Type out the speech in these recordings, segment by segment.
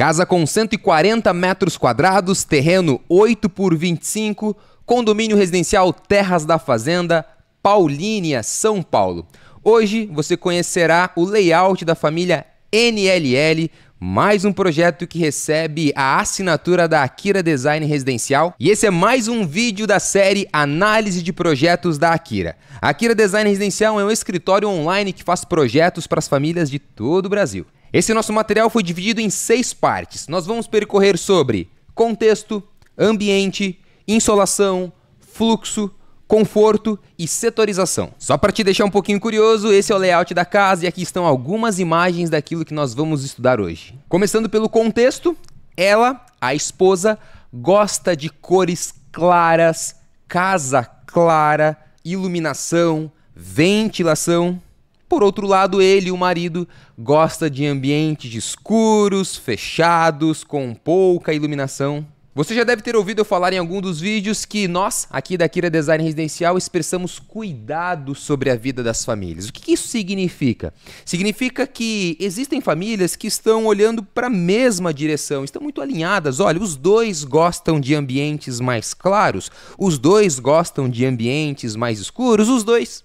Casa com 140 metros quadrados, terreno 8 por 25, condomínio residencial Terras da Fazenda, Paulínia, São Paulo. Hoje você conhecerá o layout da família NLL, mais um projeto que recebe a assinatura da Akira Design Residencial. E esse é mais um vídeo da série Análise de Projetos da Akira. A Akira Design Residencial é um escritório online que faz projetos para as famílias de todo o Brasil. Esse nosso material foi dividido em seis partes. Nós vamos percorrer sobre contexto, ambiente, insolação, fluxo, conforto e setorização. Só para te deixar um pouquinho curioso, esse é o layout da casa e aqui estão algumas imagens daquilo que nós vamos estudar hoje. Começando pelo contexto, ela, a esposa, gosta de cores claras, casa clara, iluminação, ventilação. Por outro lado, ele, o marido, gosta de ambientes escuros, fechados, com pouca iluminação. Você já deve ter ouvido eu falar em algum dos vídeos que nós, aqui da Kira Design Residencial, expressamos cuidado sobre a vida das famílias. O que isso significa? Significa que existem famílias que estão olhando para a mesma direção, estão muito alinhadas. Olha, os dois gostam de ambientes mais claros, os dois gostam de ambientes mais escuros, os dois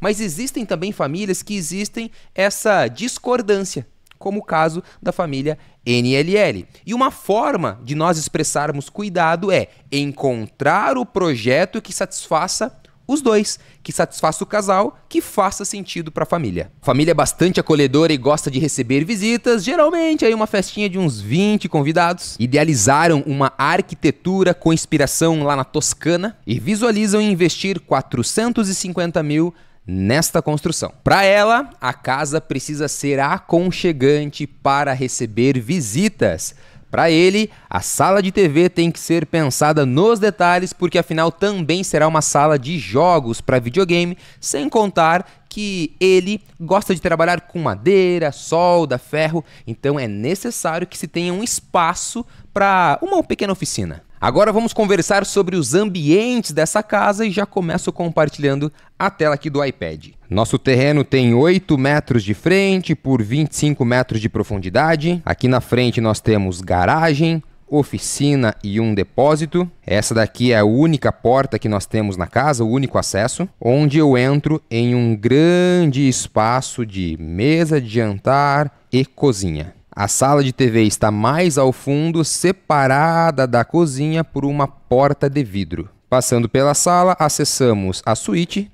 mas existem também famílias que existem essa discordância, como o caso da família NLL. E uma forma de nós expressarmos cuidado é encontrar o projeto que satisfaça os dois, que satisfaça o casal, que faça sentido para a família. Família é bastante acolhedora e gosta de receber visitas, geralmente aí uma festinha de uns 20 convidados. Idealizaram uma arquitetura com inspiração lá na Toscana e visualizam investir 450 mil nesta construção. Para ela, a casa precisa ser aconchegante para receber visitas. Para ele, a sala de TV tem que ser pensada nos detalhes, porque afinal também será uma sala de jogos para videogame, sem contar que ele gosta de trabalhar com madeira, solda, ferro, então é necessário que se tenha um espaço para uma pequena oficina. Agora vamos conversar sobre os ambientes dessa casa e já começo compartilhando a tela aqui do iPad. Nosso terreno tem 8 metros de frente por 25 metros de profundidade. Aqui na frente nós temos garagem, oficina e um depósito. Essa daqui é a única porta que nós temos na casa, o único acesso, onde eu entro em um grande espaço de mesa de jantar e cozinha. A sala de TV está mais ao fundo, separada da cozinha por uma porta de vidro. Passando pela sala, acessamos a suíte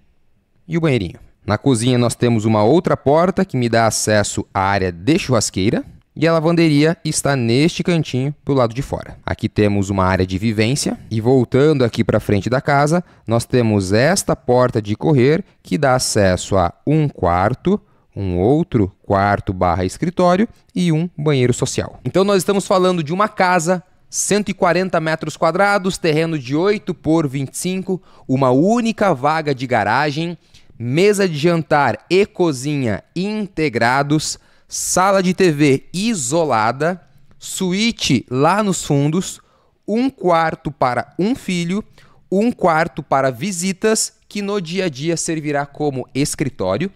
e o banheirinho. Na cozinha nós temos uma outra porta que me dá acesso à área de churrasqueira e a lavanderia está neste cantinho do lado de fora. Aqui temos uma área de vivência e voltando aqui para frente da casa, nós temos esta porta de correr que dá acesso a um quarto, um outro quarto barra escritório e um banheiro social. Então nós estamos falando de uma casa 140 metros quadrados, terreno de 8 por 25, uma única vaga de garagem, mesa de jantar e cozinha integrados, sala de TV isolada, suíte lá nos fundos, um quarto para um filho, um quarto para visitas, que no dia a dia servirá como escritório,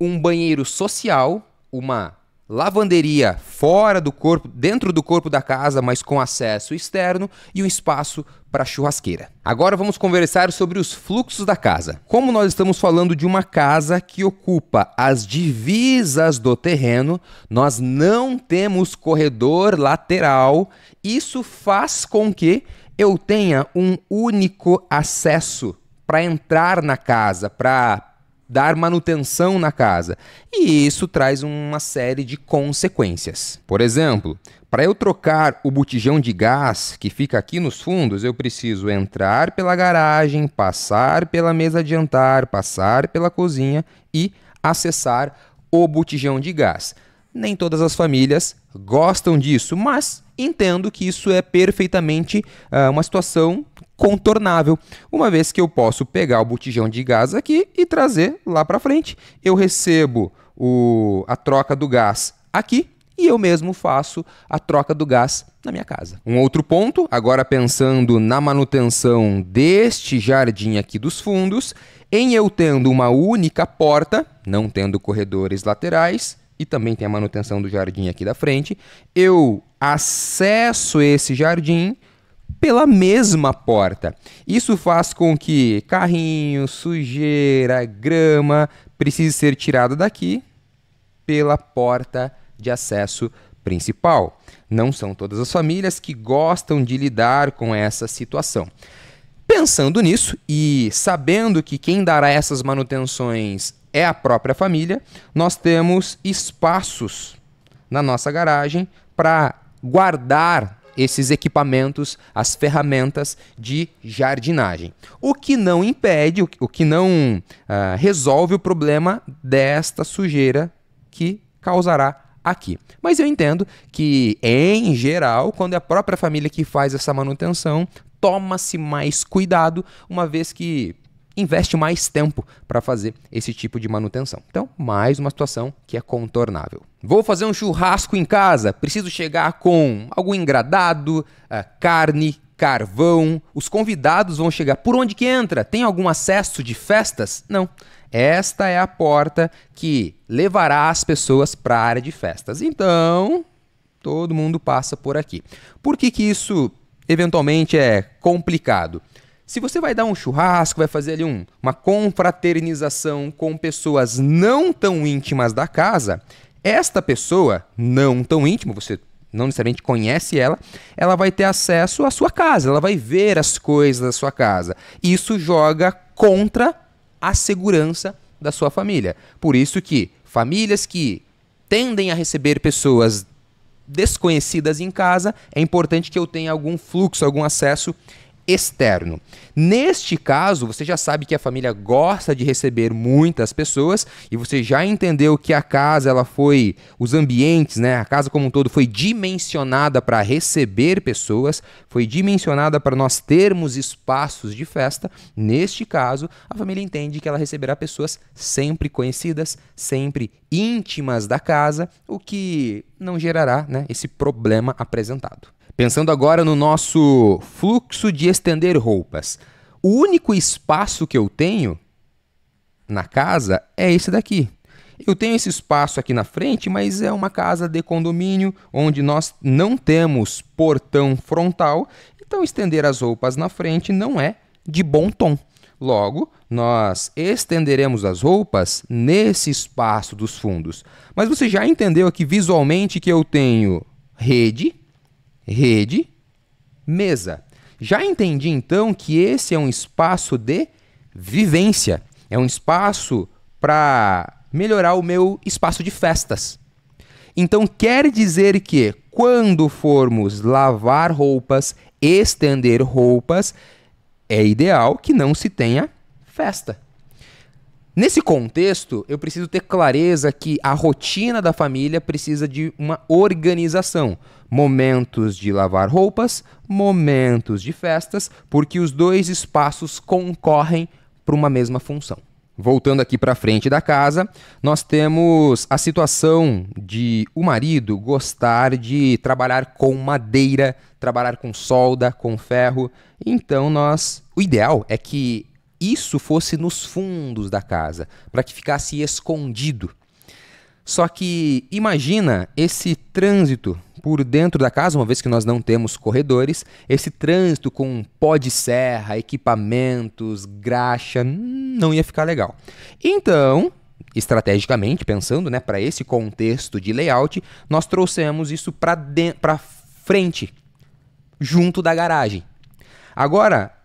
um banheiro social, uma lavanderia fora do corpo, dentro do corpo da casa, mas com acesso externo e um espaço para churrasqueira. Agora vamos conversar sobre os fluxos da casa. Como nós estamos falando de uma casa que ocupa as divisas do terreno, nós não temos corredor lateral. Isso faz com que eu tenha um único acesso para entrar na casa, para dar manutenção na casa. E isso traz uma série de consequências. Por exemplo, para eu trocar o botijão de gás que fica aqui nos fundos, eu preciso entrar pela garagem, passar pela mesa de jantar, passar pela cozinha e acessar o botijão de gás. Nem todas as famílias gostam disso, mas entendo que isso é perfeitamente uh, uma situação contornável, uma vez que eu posso pegar o botijão de gás aqui e trazer lá para frente. Eu recebo o, a troca do gás aqui e eu mesmo faço a troca do gás na minha casa. Um outro ponto, agora pensando na manutenção deste jardim aqui dos fundos, em eu tendo uma única porta, não tendo corredores laterais, e também tem a manutenção do jardim aqui da frente, eu acesso esse jardim pela mesma porta. Isso faz com que carrinho, sujeira, grama precise ser tirado daqui pela porta de acesso principal. Não são todas as famílias que gostam de lidar com essa situação. Pensando nisso e sabendo que quem dará essas manutenções é a própria família, nós temos espaços na nossa garagem para guardar esses equipamentos, as ferramentas de jardinagem. O que não impede, o que não uh, resolve o problema desta sujeira que causará aqui. Mas eu entendo que, em geral, quando é a própria família que faz essa manutenção, toma-se mais cuidado, uma vez que investe mais tempo para fazer esse tipo de manutenção. Então, mais uma situação que é contornável. Vou fazer um churrasco em casa, preciso chegar com algum engradado, eh, carne, carvão. Os convidados vão chegar. Por onde que entra? Tem algum acesso de festas? Não. Esta é a porta que levará as pessoas para a área de festas. Então, todo mundo passa por aqui. Por que, que isso eventualmente é complicado? Se você vai dar um churrasco, vai fazer ali um, uma confraternização com pessoas não tão íntimas da casa, esta pessoa, não tão íntima você não necessariamente conhece ela, ela vai ter acesso à sua casa, ela vai ver as coisas da sua casa. Isso joga contra a segurança da sua família. Por isso que famílias que tendem a receber pessoas desconhecidas em casa, é importante que eu tenha algum fluxo, algum acesso externo. Neste caso, você já sabe que a família gosta de receber muitas pessoas e você já entendeu que a casa ela foi os ambientes, né? A casa como um todo foi dimensionada para receber pessoas, foi dimensionada para nós termos espaços de festa. Neste caso, a família entende que ela receberá pessoas sempre conhecidas, sempre íntimas da casa, o que não gerará, né, esse problema apresentado. Pensando agora no nosso fluxo de estender roupas, o único espaço que eu tenho na casa é esse daqui. Eu tenho esse espaço aqui na frente, mas é uma casa de condomínio onde nós não temos portão frontal, então estender as roupas na frente não é de bom tom. Logo, nós estenderemos as roupas nesse espaço dos fundos. Mas você já entendeu aqui visualmente que eu tenho rede, rede, mesa. Já entendi então que esse é um espaço de vivência, é um espaço para melhorar o meu espaço de festas. Então quer dizer que quando formos lavar roupas, estender roupas, é ideal que não se tenha festa. Nesse contexto, eu preciso ter clareza que a rotina da família precisa de uma organização. Momentos de lavar roupas, momentos de festas, porque os dois espaços concorrem para uma mesma função. Voltando aqui para frente da casa, nós temos a situação de o marido gostar de trabalhar com madeira, trabalhar com solda, com ferro. Então nós, o ideal é que isso fosse nos fundos da casa, para que ficasse escondido. Só que imagina esse trânsito por dentro da casa, uma vez que nós não temos corredores, esse trânsito com pó de serra, equipamentos, graxa, não ia ficar legal. Então, estrategicamente pensando, né, para esse contexto de layout, nós trouxemos isso para para frente, junto da garagem. Agora,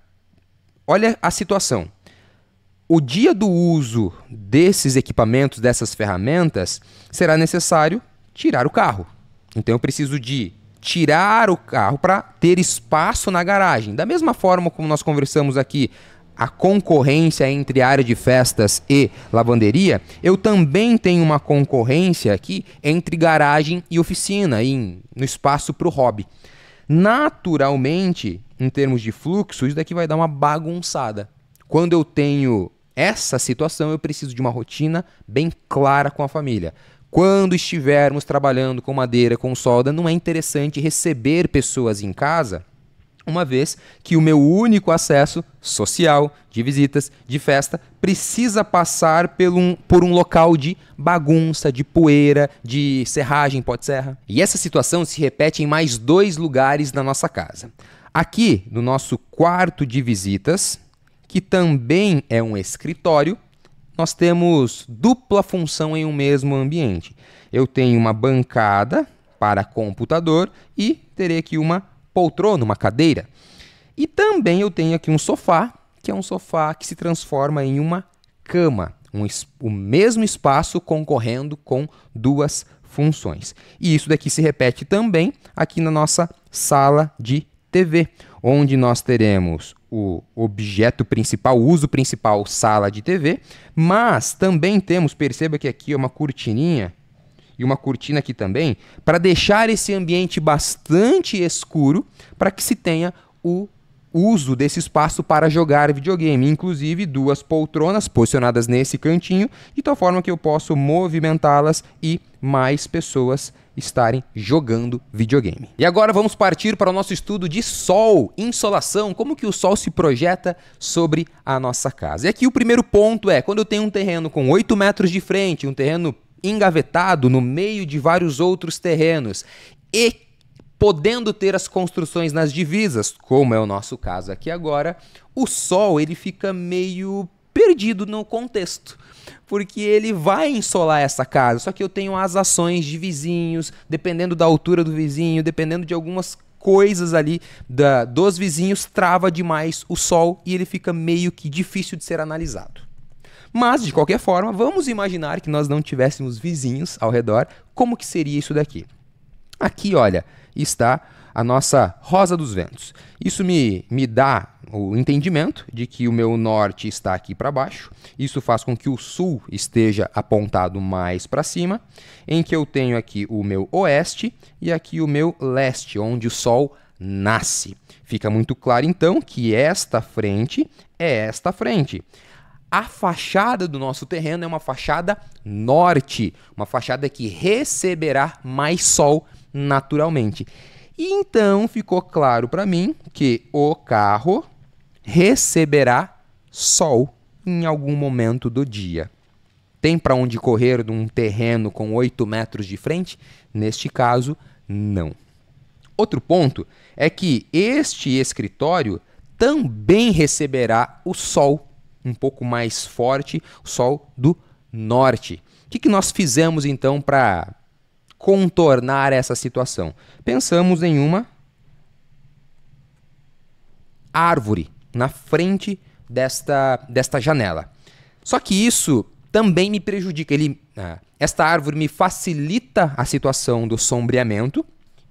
olha a situação. O dia do uso desses equipamentos, dessas ferramentas, será necessário tirar o carro. Então eu preciso de tirar o carro para ter espaço na garagem. Da mesma forma como nós conversamos aqui, a concorrência entre área de festas e lavanderia, eu também tenho uma concorrência aqui entre garagem e oficina, em, no espaço para o hobby. Naturalmente, em termos de fluxo, isso daqui vai dar uma bagunçada. Quando eu tenho essa situação, eu preciso de uma rotina bem clara com a família. Quando estivermos trabalhando com madeira, com solda, não é interessante receber pessoas em casa uma vez que o meu único acesso social, de visitas, de festa, precisa passar por um, por um local de bagunça, de poeira, de serragem, pode serra. E essa situação se repete em mais dois lugares da nossa casa. Aqui, no nosso quarto de visitas, que também é um escritório, nós temos dupla função em um mesmo ambiente. Eu tenho uma bancada para computador e terei aqui uma poltrona, uma cadeira. E também eu tenho aqui um sofá, que é um sofá que se transforma em uma cama, um, o mesmo espaço concorrendo com duas funções. E isso daqui se repete também aqui na nossa sala de TV, onde nós teremos o objeto principal, o uso principal, sala de TV, mas também temos, perceba que aqui é uma cortininha e uma cortina aqui também, para deixar esse ambiente bastante escuro para que se tenha o uso desse espaço para jogar videogame, inclusive duas poltronas posicionadas nesse cantinho, de tal forma que eu posso movimentá-las e mais pessoas estarem jogando videogame. E agora vamos partir para o nosso estudo de sol, insolação, como que o sol se projeta sobre a nossa casa. E aqui o primeiro ponto é, quando eu tenho um terreno com 8 metros de frente, um terreno engavetado no meio de vários outros terrenos e podendo ter as construções nas divisas, como é o nosso caso aqui agora, o sol ele fica meio perdido no contexto. Porque ele vai ensolar essa casa, só que eu tenho as ações de vizinhos, dependendo da altura do vizinho, dependendo de algumas coisas ali da, dos vizinhos, trava demais o sol e ele fica meio que difícil de ser analisado. Mas, de qualquer forma, vamos imaginar que nós não tivéssemos vizinhos ao redor. Como que seria isso daqui? Aqui, olha, está a nossa Rosa dos Ventos. Isso me, me dá o entendimento de que o meu norte está aqui para baixo. Isso faz com que o sul esteja apontado mais para cima, em que eu tenho aqui o meu oeste e aqui o meu leste, onde o sol nasce. Fica muito claro então que esta frente é esta frente. A fachada do nosso terreno é uma fachada norte, uma fachada que receberá mais sol naturalmente. E então ficou claro para mim que o carro receberá sol em algum momento do dia. Tem para onde correr num terreno com 8 metros de frente? Neste caso, não. Outro ponto é que este escritório também receberá o sol um pouco mais forte, o sol do norte. O que, que nós fizemos então para contornar essa situação? Pensamos em uma árvore na frente desta, desta janela. Só que isso também me prejudica. Ele, ah, esta árvore me facilita a situação do sombreamento,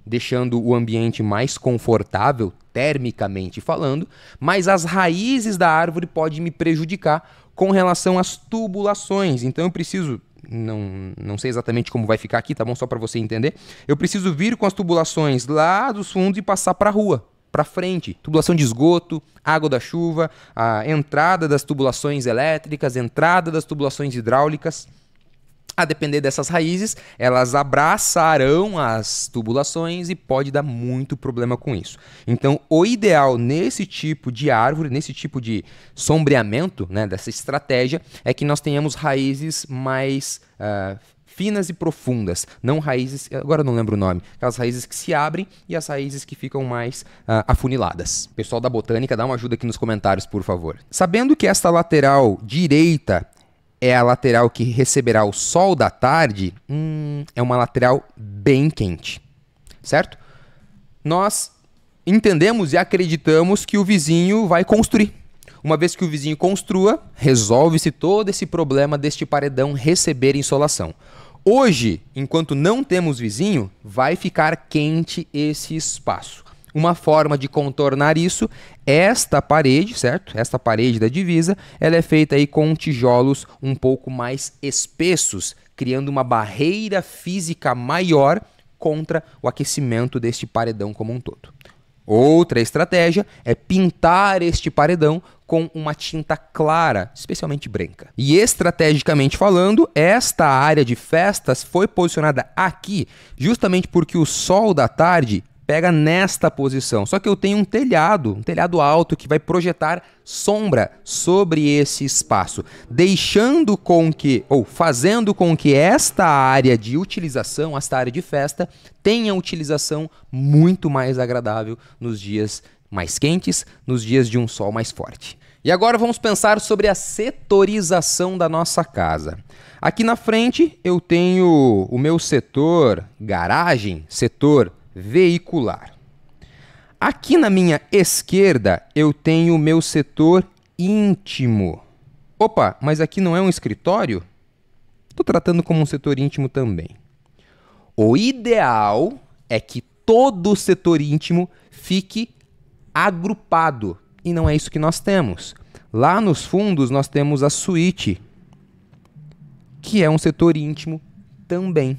deixando o ambiente mais confortável, termicamente falando, mas as raízes da árvore podem me prejudicar com relação às tubulações. Então eu preciso não, não sei exatamente como vai ficar aqui, tá bom? Só para você entender. Eu preciso vir com as tubulações lá dos fundos e passar para a rua, para frente. Tubulação de esgoto, água da chuva, a entrada das tubulações elétricas, entrada das tubulações hidráulicas. A depender dessas raízes, elas abraçarão as tubulações e pode dar muito problema com isso. Então, o ideal nesse tipo de árvore, nesse tipo de sombreamento, né, dessa estratégia, é que nós tenhamos raízes mais uh, finas e profundas, não raízes, agora não lembro o nome, aquelas raízes que se abrem e as raízes que ficam mais uh, afuniladas. Pessoal da botânica, dá uma ajuda aqui nos comentários, por favor. Sabendo que esta lateral direita é a lateral que receberá o sol da tarde, hum, é uma lateral bem quente, certo? Nós entendemos e acreditamos que o vizinho vai construir. Uma vez que o vizinho construa, resolve-se todo esse problema deste paredão receber insolação. Hoje, enquanto não temos vizinho, vai ficar quente esse espaço. Uma forma de contornar isso esta parede, certo? Esta parede da divisa, ela é feita aí com tijolos um pouco mais espessos, criando uma barreira física maior contra o aquecimento deste paredão como um todo. Outra estratégia é pintar este paredão com uma tinta clara, especialmente branca. E estrategicamente falando, esta área de festas foi posicionada aqui justamente porque o sol da tarde pega nesta posição. Só que eu tenho um telhado, um telhado alto que vai projetar sombra sobre esse espaço, deixando com que, ou fazendo com que esta área de utilização, esta área de festa, tenha utilização muito mais agradável nos dias mais quentes, nos dias de um sol mais forte. E agora vamos pensar sobre a setorização da nossa casa. Aqui na frente eu tenho o meu setor garagem, setor veicular. Aqui na minha esquerda eu tenho o meu setor íntimo. Opa, mas aqui não é um escritório? Estou tratando como um setor íntimo também. O ideal é que todo o setor íntimo fique agrupado. E não é isso que nós temos. Lá nos fundos nós temos a suíte, que é um setor íntimo também.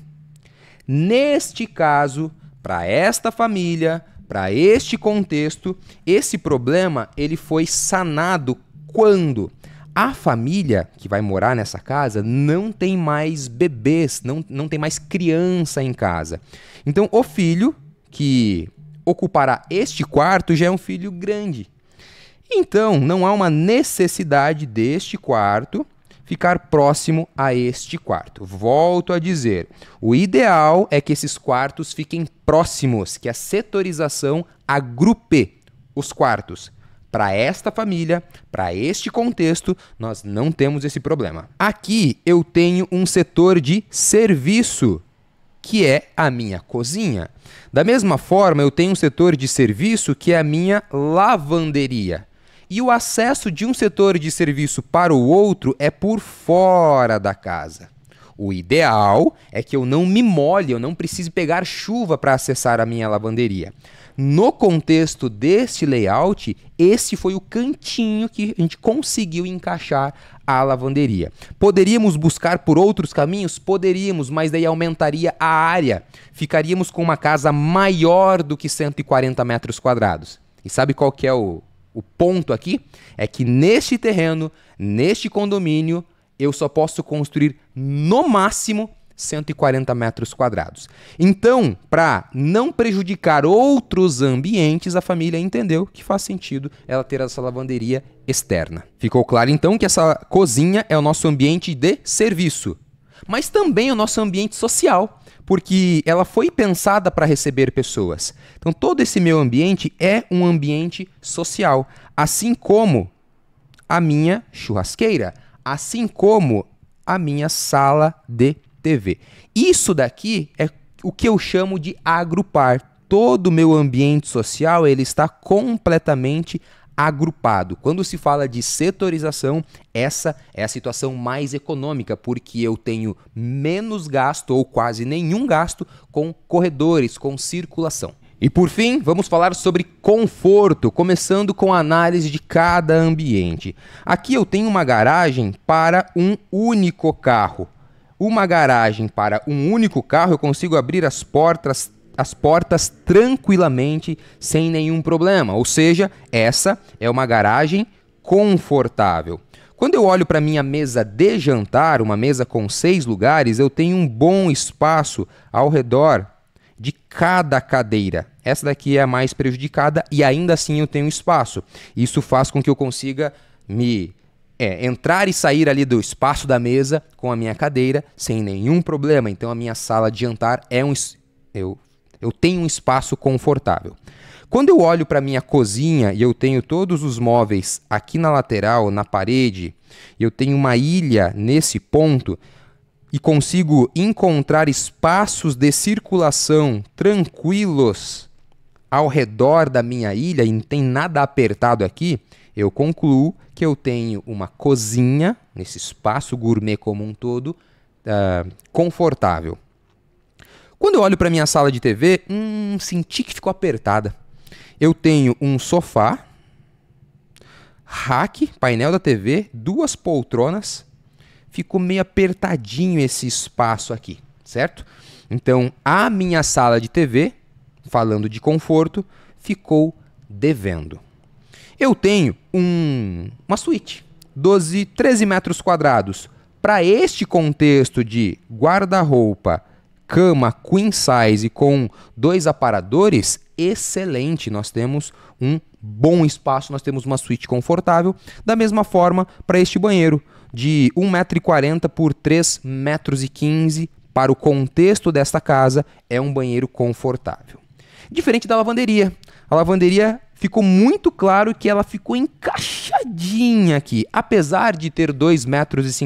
Neste caso, para esta família, para este contexto, esse problema ele foi sanado quando a família que vai morar nessa casa não tem mais bebês, não, não tem mais criança em casa. Então, o filho que ocupará este quarto já é um filho grande. Então, não há uma necessidade deste quarto ficar próximo a este quarto. Volto a dizer, o ideal é que esses quartos fiquem próximos, que a setorização agrupe os quartos. Para esta família, para este contexto, nós não temos esse problema. Aqui eu tenho um setor de serviço, que é a minha cozinha. Da mesma forma, eu tenho um setor de serviço que é a minha lavanderia e o acesso de um setor de serviço para o outro é por fora da casa. O ideal é que eu não me molhe, eu não precise pegar chuva para acessar a minha lavanderia. No contexto deste layout, esse foi o cantinho que a gente conseguiu encaixar a lavanderia. Poderíamos buscar por outros caminhos? Poderíamos, mas daí aumentaria a área. Ficaríamos com uma casa maior do que 140 metros quadrados. E sabe qual que é o, o ponto aqui é que neste terreno, neste condomínio, eu só posso construir no máximo 140 metros quadrados. Então, para não prejudicar outros ambientes, a família entendeu que faz sentido ela ter essa lavanderia externa. Ficou claro então que essa cozinha é o nosso ambiente de serviço, mas também é o nosso ambiente social porque ela foi pensada para receber pessoas. Então todo esse meu ambiente é um ambiente social, assim como a minha churrasqueira, assim como a minha sala de TV. Isso daqui é o que eu chamo de agrupar. Todo o meu ambiente social ele está completamente agrupado. Quando se fala de setorização, essa é a situação mais econômica, porque eu tenho menos gasto ou quase nenhum gasto com corredores, com circulação. E por fim, vamos falar sobre conforto, começando com a análise de cada ambiente. Aqui eu tenho uma garagem para um único carro. Uma garagem para um único carro, eu consigo abrir as portas as portas tranquilamente, sem nenhum problema. Ou seja, essa é uma garagem confortável. Quando eu olho para minha mesa de jantar, uma mesa com seis lugares, eu tenho um bom espaço ao redor de cada cadeira. Essa daqui é a mais prejudicada e ainda assim eu tenho espaço. Isso faz com que eu consiga me é, entrar e sair ali do espaço da mesa com a minha cadeira sem nenhum problema. Então a minha sala de jantar é um eu eu tenho um espaço confortável. Quando eu olho para minha cozinha e eu tenho todos os móveis aqui na lateral, na parede, eu tenho uma ilha nesse ponto e consigo encontrar espaços de circulação tranquilos ao redor da minha ilha e não tem nada apertado aqui, eu concluo que eu tenho uma cozinha nesse espaço gourmet como um todo uh, confortável. Quando eu olho para minha sala de TV, hum, senti que ficou apertada. Eu tenho um sofá, rack, painel da TV, duas poltronas. Ficou meio apertadinho esse espaço aqui, certo? Então, a minha sala de TV, falando de conforto, ficou devendo. Eu tenho um, uma suíte, 12, 13 metros quadrados. Para este contexto de guarda-roupa, cama queen size com dois aparadores, excelente. Nós temos um bom espaço, nós temos uma suíte confortável. Da mesma forma para este banheiro de 1,40m por 3,15m para o contexto desta casa, é um banheiro confortável. Diferente da lavanderia. A lavanderia ficou muito claro que ela ficou encaixadinha cozinha aqui, apesar de ter 2,52 metros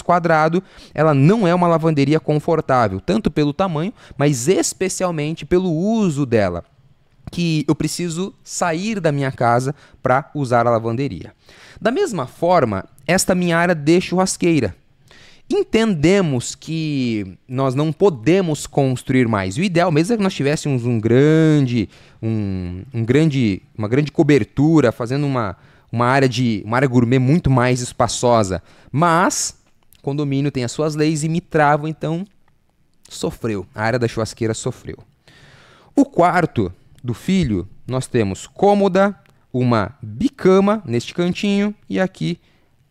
e quadrado, ela não é uma lavanderia confortável, tanto pelo tamanho, mas especialmente pelo uso dela, que eu preciso sair da minha casa para usar a lavanderia. Da mesma forma, esta minha área de churrasqueira, entendemos que nós não podemos construir mais. O ideal mesmo é que nós tivéssemos um grande, um, um grande, uma grande cobertura, fazendo uma, uma área de uma área gourmet muito mais espaçosa, mas condomínio tem as suas leis e me travam, então sofreu. A área da churrasqueira sofreu. O quarto do filho, nós temos cômoda, uma bicama neste cantinho e aqui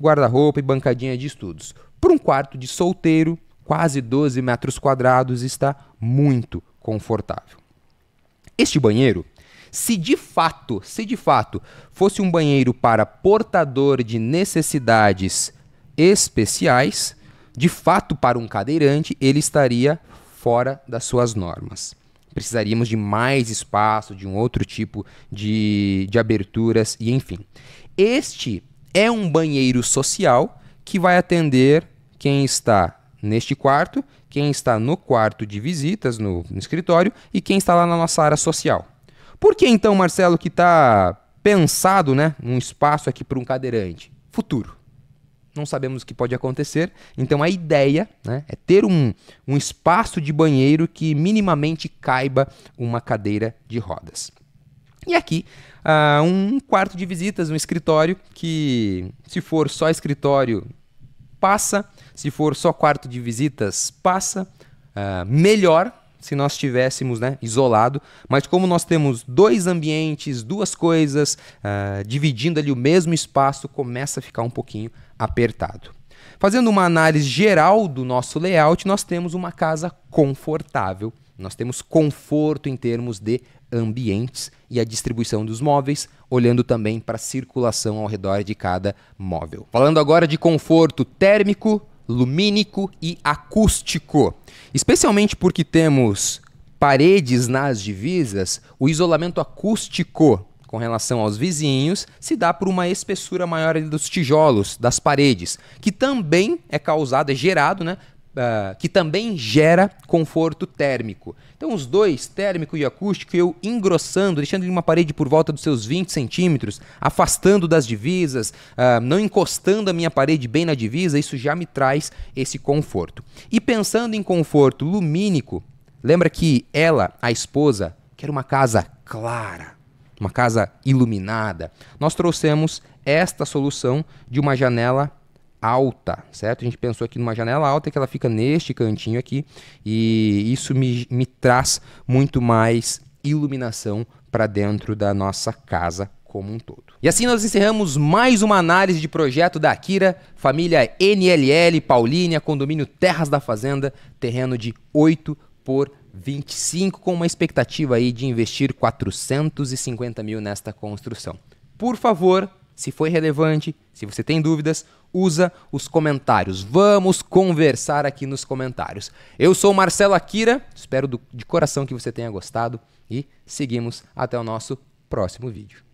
guarda-roupa e bancadinha de estudos. Para um quarto de solteiro, quase 12 metros quadrados, está muito confortável. Este banheiro se de fato, se de fato fosse um banheiro para portador de necessidades especiais, de fato para um cadeirante, ele estaria fora das suas normas. Precisaríamos de mais espaço, de um outro tipo de, de aberturas e enfim. Este é um banheiro social que vai atender quem está neste quarto, quem está no quarto de visitas, no, no escritório, e quem está lá na nossa área social. Por que então, Marcelo, que está pensado né, um espaço aqui para um cadeirante? Futuro. Não sabemos o que pode acontecer, então a ideia né, é ter um, um espaço de banheiro que minimamente caiba uma cadeira de rodas. E aqui, uh, um quarto de visitas, um escritório que, se for só escritório, passa, se for só quarto de visitas, passa. Uh, melhor, se nós estivéssemos né, isolado, mas como nós temos dois ambientes, duas coisas, uh, dividindo ali o mesmo espaço, começa a ficar um pouquinho apertado. Fazendo uma análise geral do nosso layout, nós temos uma casa confortável, nós temos conforto em termos de ambientes e a distribuição dos móveis, olhando também para a circulação ao redor de cada móvel. Falando agora de conforto térmico, lumínico e acústico. Especialmente porque temos paredes nas divisas, o isolamento acústico com relação aos vizinhos se dá por uma espessura maior dos tijolos, das paredes, que também é causada, é gerado né, ah, que também gera conforto térmico. Então, os dois, térmico e acústico, eu engrossando, deixando ele uma parede por volta dos seus 20 centímetros, afastando das divisas, uh, não encostando a minha parede bem na divisa, isso já me traz esse conforto. E pensando em conforto lumínico, lembra que ela, a esposa, quer uma casa clara, uma casa iluminada. Nós trouxemos esta solução de uma janela alta, certo? A gente pensou aqui numa janela alta que ela fica neste cantinho aqui e isso me, me traz muito mais iluminação para dentro da nossa casa como um todo. E assim nós encerramos mais uma análise de projeto da Akira, família NLL Paulínia, condomínio Terras da Fazenda, terreno de 8 por 25, com uma expectativa aí de investir 450 mil nesta construção. Por favor, se foi relevante, se você tem dúvidas, usa os comentários. Vamos conversar aqui nos comentários. Eu sou Marcelo Akira, espero do, de coração que você tenha gostado e seguimos até o nosso próximo vídeo.